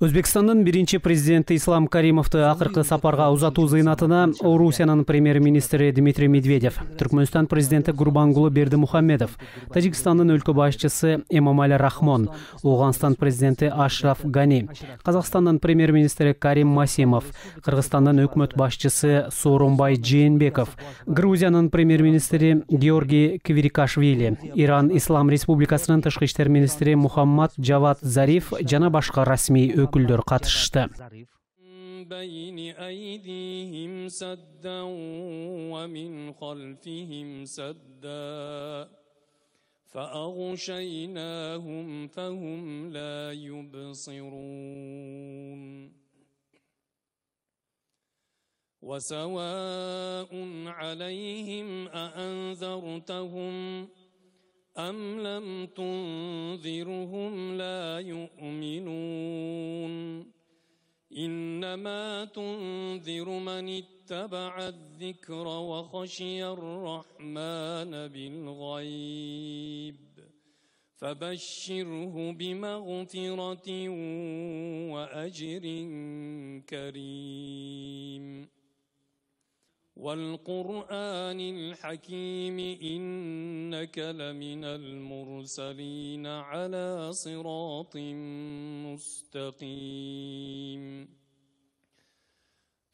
өзбекстандын биринчи президенти ислам каримовду акыркы сапарга узатуу зыйнатына орусиянын премьер министри дмитрий медведев түркмөнстан президенти гурбангулы бердымухамедов тажикстандын өлкө башчысы эмомали рахмон ооганстан президенти ашраф гани казакстандын премьер министри карим масимов кыргызстандын өкмөт башчысы сооронбай жээнбеков грузиянын премьер министри георгий квирикашвили иран ислам республикасынын тышкы иштер министри мухаммад жавад зариф жана башка расмий өкілдер қатышты. بين أيديهم سدا ومن خلفهم سدا فأغشيناهم فهم لا يبصرون وسواء عليهم أأنذرتهم أم لم تنذرهم لا يؤمنون إنما تنذر من اتبع الذكر وخشي الرحمن بالغيب فبشره بمغفرة وأجر كريم والقرآن الحكيم إنك لمن المرسلين على صراط مستقيم